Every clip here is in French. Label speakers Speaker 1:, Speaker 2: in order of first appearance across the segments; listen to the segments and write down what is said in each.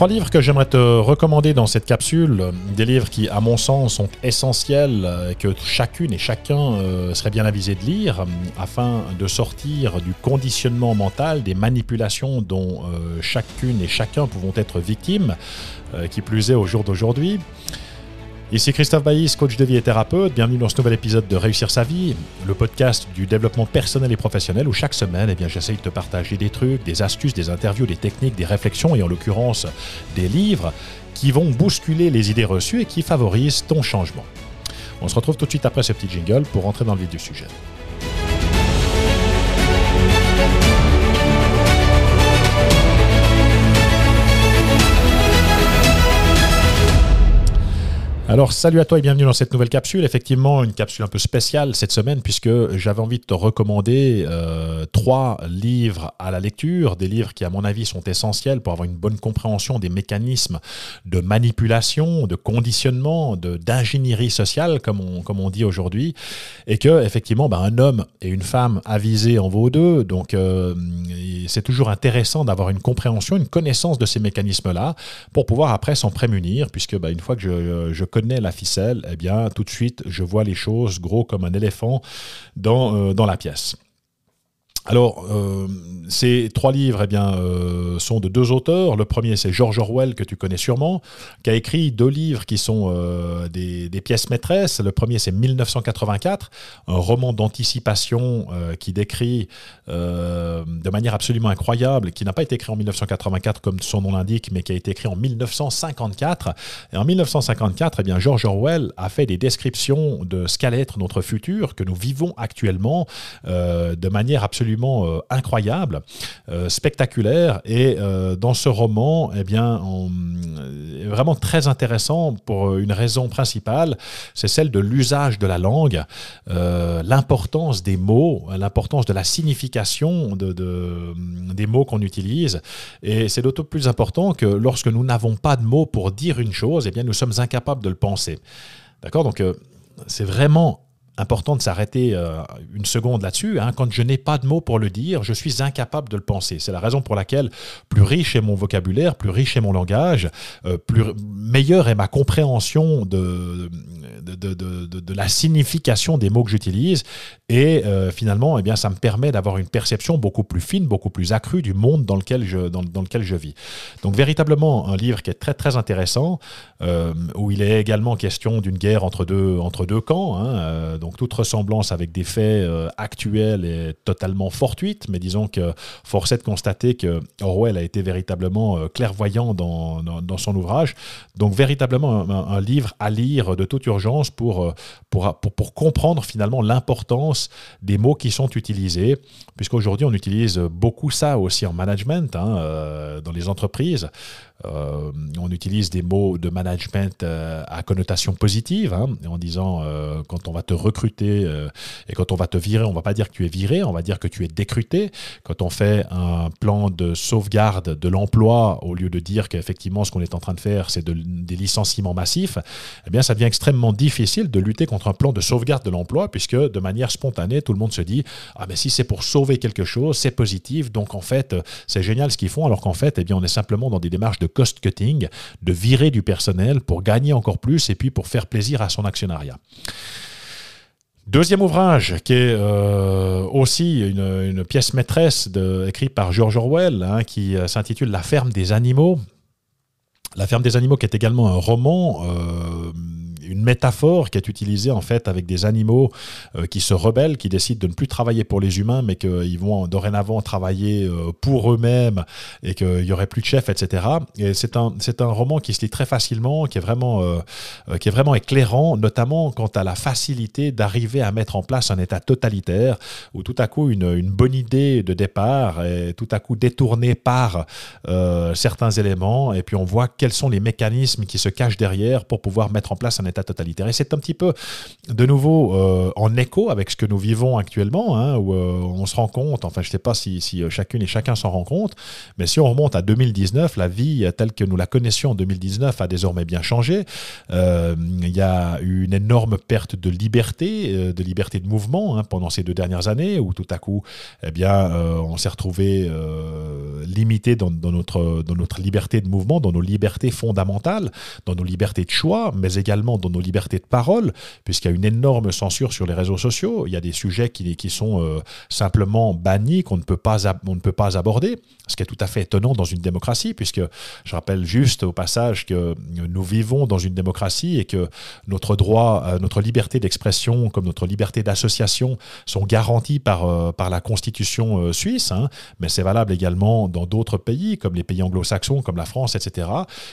Speaker 1: trois livres que j'aimerais te recommander dans cette capsule, des livres qui, à mon sens, sont essentiels, et que chacune et chacun euh, serait bien avisé de lire, euh, afin de sortir du conditionnement mental, des manipulations dont euh, chacune et chacun pouvons être victimes, qui plus est au jour d'aujourd'hui. Ici Christophe Baïs, coach de vie et thérapeute. Bienvenue dans ce nouvel épisode de Réussir sa vie, le podcast du développement personnel et professionnel où chaque semaine, eh bien, j'essaye de te partager des trucs, des astuces, des interviews, des techniques, des réflexions et en l'occurrence des livres qui vont bousculer les idées reçues et qui favorisent ton changement. On se retrouve tout de suite après ce petit jingle pour rentrer dans le vif du sujet. Alors, salut à toi et bienvenue dans cette nouvelle capsule. Effectivement, une capsule un peu spéciale cette semaine, puisque j'avais envie de te recommander euh, trois livres à la lecture, des livres qui, à mon avis, sont essentiels pour avoir une bonne compréhension des mécanismes de manipulation, de conditionnement, d'ingénierie sociale, comme on, comme on dit aujourd'hui, et que, effectivement, bah, un homme et une femme avisés en vaut deux. Donc, euh, c'est toujours intéressant d'avoir une compréhension, une connaissance de ces mécanismes-là, pour pouvoir après s'en prémunir, puisque bah, une fois que je, je connais la ficelle, et eh bien, tout de suite, je vois les choses gros comme un éléphant dans, euh, dans la pièce. Alors, euh, ces trois livres eh bien, euh, sont de deux auteurs. Le premier, c'est George Orwell, que tu connais sûrement, qui a écrit deux livres qui sont euh, des, pièces maîtresses. Le premier, c'est 1984, un roman d'anticipation qui décrit de manière absolument incroyable, qui n'a pas été écrit en 1984 comme son nom l'indique, mais qui a été écrit en 1954. Et en 1954, eh bien, George Orwell a fait des descriptions de ce qu'allait être notre futur que nous vivons actuellement de manière absolument euh, incroyable, euh, spectaculaire. Et euh, dans ce roman, eh bien, vraiment très intéressant pour une raison principale, c'est celle de l'usage de la langue, l'importance des mots, l'importance de la signification de, des mots qu'on utilise. Et c'est d'autant plus important que lorsque nous n'avons pas de mots pour dire une chose, eh bien, nous sommes incapables de le penser. D'accord Donc, c'est vraiment important de s'arrêter euh, une seconde là-dessus. Hein. Quand je n'ai pas de mots pour le dire, je suis incapable de le penser. C'est la raison pour laquelle plus riche est mon vocabulaire, plus riche est mon langage, euh, plus meilleure est ma compréhension de, de, la signification des mots que j'utilise. Et euh, finalement, et eh bien, ça me permet d'avoir une perception beaucoup plus fine, beaucoup plus accrue du monde dans lequel je, dans, dans lequel je vis. Donc véritablement, un livre qui est très très intéressant, où il est également question d'une guerre entre deux, entre deux camps. Hein, donc toute ressemblance avec des faits euh, actuels est totalement fortuite, mais disons que force est de constater que Orwell a été véritablement euh, clairvoyant dans, dans, son ouvrage. Donc véritablement un, livre à lire de toute urgence euh, pour, pour, pour, comprendre finalement l'importance des mots qui sont utilisés, puisqu'aujourd'hui on utilise beaucoup ça aussi en management, hein, dans les entreprises. Euh, on utilise des mots de management euh, à connotation positive, hein, en disant euh, quand on va te recruter et quand on va te virer, on va pas dire que tu es viré, on va dire que tu es décruté. Quand on fait un plan de sauvegarde de l'emploi, au lieu de dire qu'effectivement ce qu'on est en train de faire, c'est des licenciements massifs, eh bien ça devient extrêmement difficile de lutter contre un plan de sauvegarde de l'emploi, puisque de manière spontanée, tout le monde se dit ah mais si c'est pour sauver quelque chose, c'est positif, donc en fait c'est génial ce qu'ils font, alors qu'en fait eh bien on est simplement dans des démarches de cost-cutting, de virer du personnel pour gagner encore plus et puis pour faire plaisir à son actionnariat. Deuxième ouvrage, qui est euh, aussi une, pièce maîtresse écrite par George Orwell, hein, qui euh, s'intitule La ferme des animaux. La ferme des animaux, qui est également un roman, euh, métaphore qui est utilisée en fait avec des animaux euh, qui se rebellent, qui décident de ne plus travailler pour les humains, mais qu'ils vont dorénavant travailler euh, pour eux-mêmes et qu'il n'y aurait plus de chef, etc. Et c'est un, c'est un roman qui se lit très facilement, qui est vraiment, euh, qui est vraiment éclairant, notamment quant à la facilité d'arriver à mettre en place un État totalitaire où tout à coup une, une bonne idée de départ est tout à coup détournée par certains éléments et puis on voit quels sont les mécanismes qui se cachent derrière pour pouvoir mettre en place un État totalitaire. Et c'est un petit peu, de nouveau, euh, en écho avec ce que nous vivons actuellement, hein, où euh, on se rend compte, enfin, je ne sais pas si, euh, chacune et chacun s'en rend compte, mais si on remonte à 2019, la vie telle que nous la connaissions en 2019 a désormais bien changé. Il y a eu une énorme perte de liberté, de liberté de mouvement hein, pendant ces deux dernières années, où tout à coup, eh bien, on s'est retrouvé limité dans, notre, dans notre liberté de mouvement, dans nos libertés fondamentales, dans nos libertés de choix, mais également dans nos libertés de parole, puisqu'il y a une énorme censure sur les réseaux sociaux. Il y a des sujets qui, qui sont euh, simplement bannis, qu'on ne, peut pas, on ne peut pas aborder, ce qui est tout à fait étonnant dans une démocratie, puisque je rappelle juste au passage que nous vivons dans une démocratie et que notre droit, euh, notre liberté d'expression, comme notre liberté d'association, sont garanties par, euh, par la Constitution suisse, hein, mais c'est valable également dans d'autres pays, comme les pays anglo-saxons, comme la France, etc.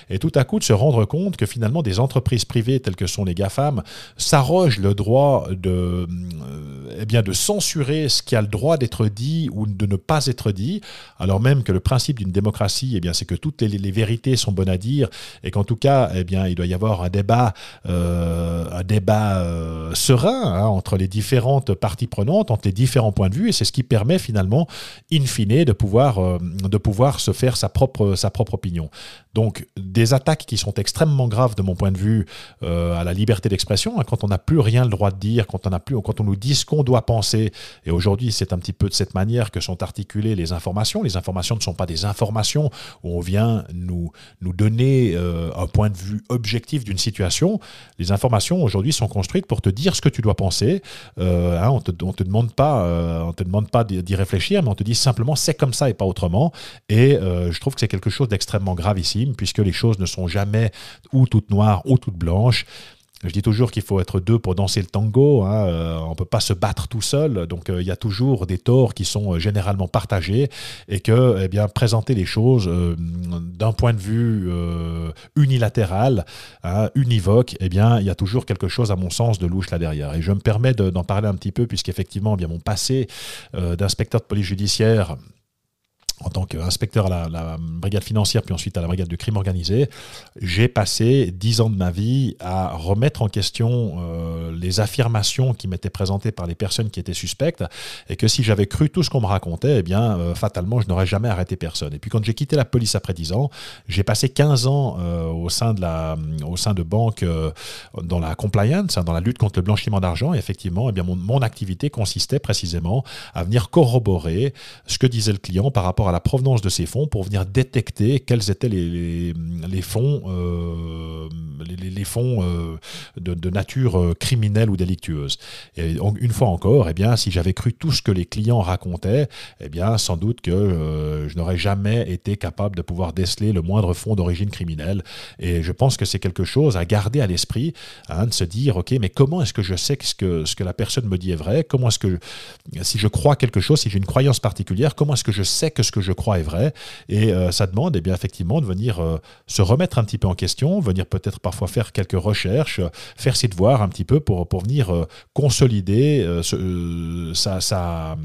Speaker 1: Et tout à coup, de se rendre compte que finalement, des entreprises privées telles que sont les GAFAM s'arrogent le droit de, euh, eh bien, de censurer ce qui a le droit d'être dit ou de ne pas être dit, alors même que le principe d'une démocratie, eh bien, c'est que toutes les, vérités sont bonnes à dire et qu'en tout cas, eh bien, il doit y avoir un débat, euh, un débat euh, serein hein, entre les différentes parties prenantes, entre les différents points de vue, et c'est ce qui permet finalement, in fine, de pouvoir, de pouvoir se faire sa propre, sa propre opinion. Donc des attaques qui sont extrêmement graves de mon point de vue euh, à la liberté d'expression, hein, quand on n'a plus rien le droit de dire, quand on, a plus, quand on nous dit ce qu'on doit penser, et aujourd'hui c'est un petit peu de cette manière que sont articulées les informations, les informations ne sont pas des informations où on vient nous, nous donner euh, un point de vue objectif d'une situation, les informations aujourd'hui sont construites pour te dire ce que tu dois penser, euh, hein, on ne te, on te demande pas, on te demande pas d'y réfléchir, mais on te dit simplement c'est comme ça et pas autrement. Et euh, je trouve que c'est quelque chose d'extrêmement gravissime, puisque les choses ne sont jamais ou toutes noires ou toutes blanches. Je dis toujours qu'il faut être deux pour danser le tango, hein, euh, on ne peut pas se battre tout seul, donc euh, il y a toujours des torts qui sont généralement partagés et que eh bien, présenter les choses d'un point de vue unilatéral, hein, univoque, eh bien, il y a toujours quelque chose à mon sens de louche là derrière. Et je me permets d'en parler un petit peu puisqu'effectivement bien, mon passé d'inspecteur de police judiciaire en tant qu'inspecteur à la, brigade financière, puis ensuite à la brigade du crime organisé, j'ai passé dix ans de ma vie à remettre en question euh, les affirmations qui m'étaient présentées par les personnes qui étaient suspectes, et que si j'avais cru tout ce qu'on me racontait, eh bien, euh, fatalement, je n'aurais jamais arrêté personne. Et puis quand j'ai quitté la police après dix ans, j'ai passé 15 ans euh, au, sein de la, au sein de banques dans la compliance, hein, dans la lutte contre le blanchiment d'argent, et effectivement, eh bien, mon, mon activité consistait précisément à venir corroborer ce que disait le client par rapport à la provenance de ces fonds pour venir détecter quels étaient les, fonds, les, fonds, euh, les, fonds euh, de, nature euh, criminelle ou délictueuse. Et une fois encore, et eh bien, si j'avais cru tout ce que les clients racontaient, et eh bien, sans doute que je n'aurais jamais été capable de pouvoir déceler le moindre fonds d'origine criminelle. Et je pense que c'est quelque chose à garder à l'esprit, hein, de se dire, ok, mais comment est-ce que je sais que ce, que ce que la personne me dit est vrai Comment est-ce que, si je crois quelque chose, si j'ai une croyance particulière, comment est-ce que je sais que ce que que je crois est vrai. Et euh, ça demande eh bien, effectivement de venir euh, se remettre un petit peu en question, venir peut-être parfois faire quelques recherches, faire ses devoirs un petit peu pour, pour venir euh, consolider ce, sa,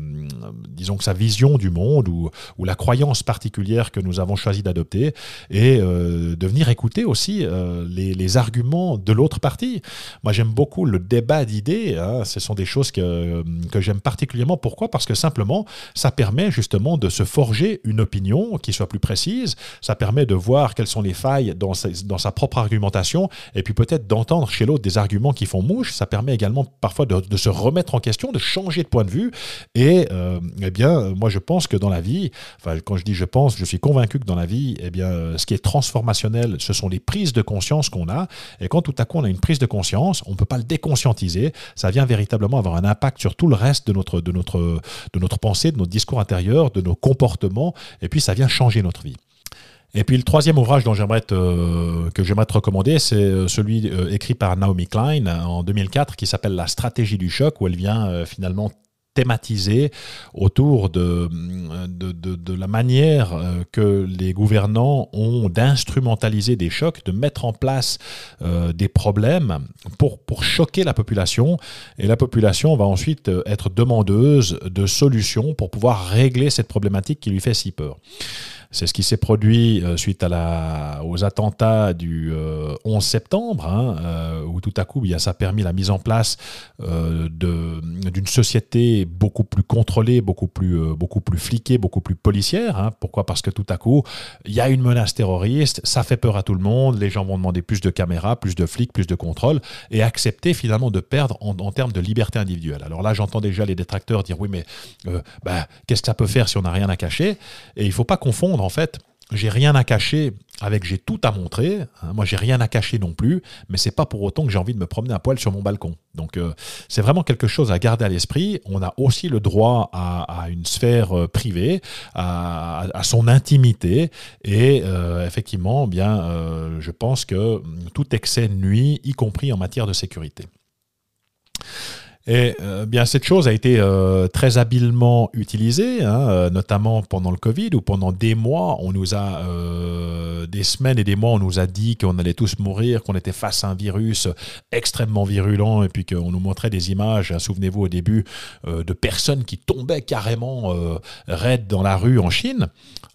Speaker 1: disons que sa vision du monde ou, ou, la croyance particulière que nous avons choisi d'adopter et de venir écouter aussi les, arguments de l'autre partie. Moi, j'aime beaucoup le débat d'idées. Hein. Ce sont des choses que, que j'aime particulièrement. Pourquoi Parce que simplement, ça permet justement de se forger une opinion qui soit plus précise. Ça permet de voir quelles sont les failles dans sa, dans sa propre argumentation et puis peut-être d'entendre chez l'autre des arguments qui font mouche. Ça permet également parfois de, se remettre en question, de changer de point de vue. Et euh, eh bien, moi, je pense que dans la vie, enfin, quand je dis je pense, je suis convaincu que dans la vie, eh bien, ce qui est transformationnel, ce sont les prises de conscience qu'on a. Et quand tout à coup on a une prise de conscience, on ne peut pas le déconscientiser. Ça vient véritablement avoir un impact sur tout le reste de notre, de notre, de notre pensée, de notre discours intérieur, de nos comportements et puis ça vient changer notre vie. Et puis le troisième ouvrage dont j'aimerais euh, que j'aimerais te recommander, c'est euh, celui euh, écrit par Naomi Klein en 2004 qui s'appelle La stratégie du choc, où elle vient finalement thématisé autour de, de, la manière euh, que les gouvernants ont d'instrumentaliser des chocs, de mettre en place euh, des problèmes pour, pour choquer la population. Et la population va ensuite euh, être demandeuse de solutions pour pouvoir régler cette problématique qui lui fait si peur. C'est ce qui s'est produit suite à la, aux attentats du 11 septembre, hein, tout à coup, eh ça a permis la mise en place euh, d'une société beaucoup plus contrôlée, beaucoup plus, euh, beaucoup plus fliquée, beaucoup plus policière. Hein. Pourquoi Parce que tout à coup, il y a une menace terroriste, ça fait peur à tout le monde, les gens vont demander plus de caméras, plus de flics, plus de contrôle, et accepter finalement de perdre en, termes de liberté individuelle. Alors là, j'entends déjà les détracteurs dire oui, mais euh, bah, qu'est-ce que ça peut faire si on n'a rien à cacher Et il ne faut pas confondre, en fait, j'ai rien à cacher avec j'ai tout à montrer. Hein. moi, j'ai rien à cacher non plus, mais c'est pas pour autant que j'ai envie de me promener à poil sur mon balcon. Donc, euh, c'est vraiment quelque chose à garder à l'esprit. On a aussi le droit à, une sphère euh, privée, à, son intimité, et euh, effectivement, eh bien, je pense que mm, tout excès nuit, y compris en matière de sécurité. Et bien cette chose a été très habilement utilisée, hein, notamment pendant le Covid, où pendant des mois on nous a des semaines et des mois, on nous a dit qu'on allait tous mourir, qu'on était face à un virus extrêmement virulent, et puis qu'on nous montrait des images, souvenez-vous au début, euh, de personnes qui tombaient carrément euh, raides dans la rue en Chine.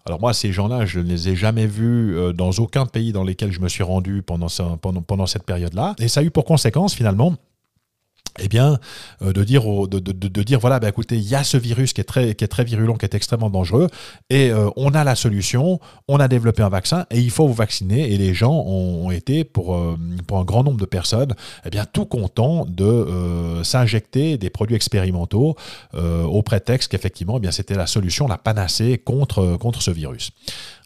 Speaker 1: Alors moi, ces gens-là, je ne les ai jamais vus euh, dans aucun pays dans lesquels je me suis rendu pendant, pendant cette période-là. Et ça a eu pour conséquence, finalement, eh bien, euh, de, dire de, dire voilà, bah, écoutez, il y a ce virus qui est, très, qui est très virulent, qui est extrêmement dangereux, et euh, on a la solution, on a développé un vaccin, et il faut vous vacciner. Et les gens ont, été, pour, euh, pour un grand nombre de personnes, eh bien, tout contents de s'injecter des produits expérimentaux au prétexte qu'effectivement, eh c'était la solution, la panacée contre, contre ce virus.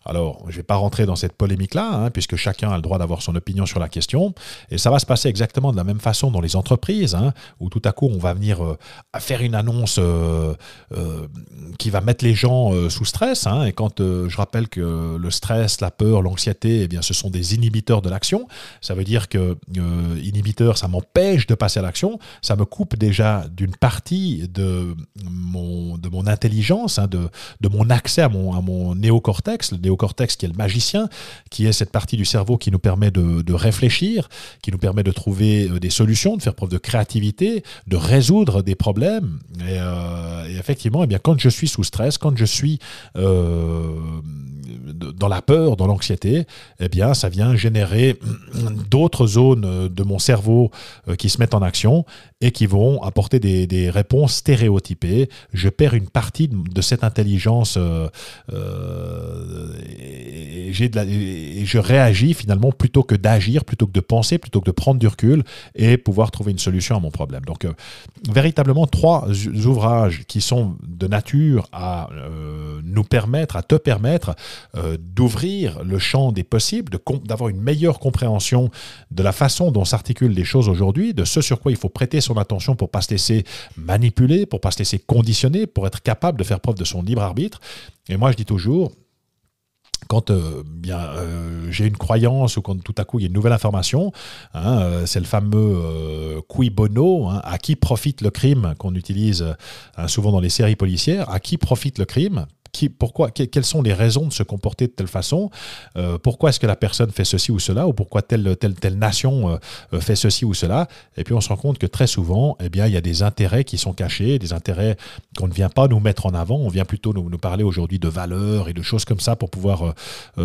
Speaker 1: Alors, je ne vais pas rentrer dans cette polémique-là, hein, puisque chacun a le droit d'avoir son opinion sur la question. Et ça va se passer exactement de la même façon dans les entreprises, hein, où tout à coup, on va venir euh, faire une annonce euh, euh, qui va mettre les gens sous stress. Hein. et quand je rappelle que le stress, la peur, l'anxiété, eh bien, ce sont des inhibiteurs de l'action, ça veut dire que inhibiteur, ça m'empêche de passer à l'action, ça me coupe déjà d'une partie de mon, de mon intelligence, de, de mon accès à mon, à mon néocortex, cortex qui est le magicien, qui est cette partie du cerveau qui nous permet de, réfléchir, qui nous permet de trouver euh, des solutions, de faire preuve de créativité, de résoudre des problèmes. Et, euh, et effectivement, eh bien, quand je suis sous stress, quand je suis euh, dans la peur, dans l'anxiété, eh bien, ça vient générer d'autres zones euh, de mon cerveau euh, qui se mettent en action et qui vont apporter des, réponses stéréotypées. Je perds une partie de, cette intelligence euh, euh et, de et je réagis finalement plutôt que d'agir, plutôt que de penser, plutôt que de prendre du recul et pouvoir trouver une solution à mon problème. Donc, véritablement, trois ouvrages qui sont de nature à nous permettre, à te permettre d'ouvrir le champ des possibles, d'avoir une meilleure compréhension de la façon dont s'articulent les choses aujourd'hui, de ce sur quoi il faut prêter son attention pour ne pas se laisser manipuler, pour ne pas se laisser conditionner, pour être capable de faire preuve de son libre arbitre. Et moi, je dis toujours, quand bien euh, euh, j'ai une croyance ou quand tout à coup il y a une nouvelle information, hein, euh, c'est le fameux qui bono, hein, à qui profite le crime qu'on utilise souvent dans les séries policières, à qui profite le crime pourquoi, quelles sont les raisons de se comporter de telle façon, euh, pourquoi est-ce que la personne fait ceci ou cela, ou pourquoi telle, telle, nation euh, euh, fait ceci ou cela. Et puis on se rend compte que très souvent, eh bien, il y a des intérêts qui sont cachés, des intérêts qu'on ne vient pas nous mettre en avant, on vient plutôt nous, parler aujourd'hui de valeurs et de choses comme ça pour pouvoir,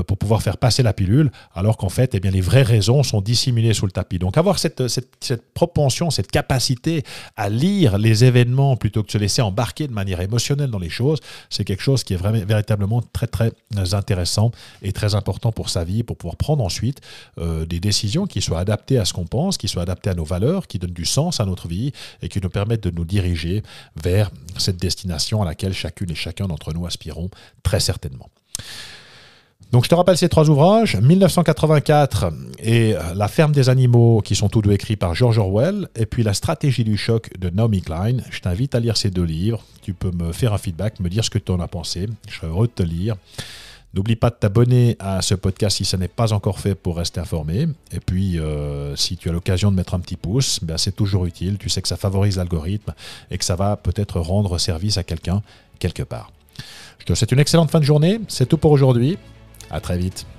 Speaker 1: pour pouvoir faire passer la pilule, alors qu'en fait, eh bien, les vraies raisons sont dissimulées sous le tapis. Donc avoir cette, cette, cette propension, cette capacité à lire les événements plutôt que de se laisser embarquer de manière émotionnelle dans les choses, c'est quelque chose qui est vraiment, véritablement très très intéressant et très important pour sa vie, pour pouvoir prendre ensuite euh, des décisions qui soient adaptées à ce qu'on pense, qui soient adaptées à nos valeurs, qui donnent du sens à notre vie et qui nous permettent de nous diriger vers cette destination à laquelle chacune et chacun d'entre nous aspirons très certainement. Donc je te rappelle ces trois ouvrages, 1984 et euh, La ferme des animaux qui sont tous deux écrits par George Orwell, et puis La stratégie du choc de Naomi Klein. Je t'invite à lire ces deux livres, tu peux me faire un feedback, me dire ce que tu en as pensé, je serais heureux de te lire. N'oublie pas de t'abonner à ce podcast si ce n'est pas encore fait pour rester informé. Et puis, euh, si tu as l'occasion de mettre un petit pouce, ben c'est toujours utile. Tu sais que ça favorise l'algorithme et que ça va peut-être rendre service à quelqu'un quelque part. Je te souhaite une excellente fin de journée. C'est tout pour aujourd'hui. À très vite.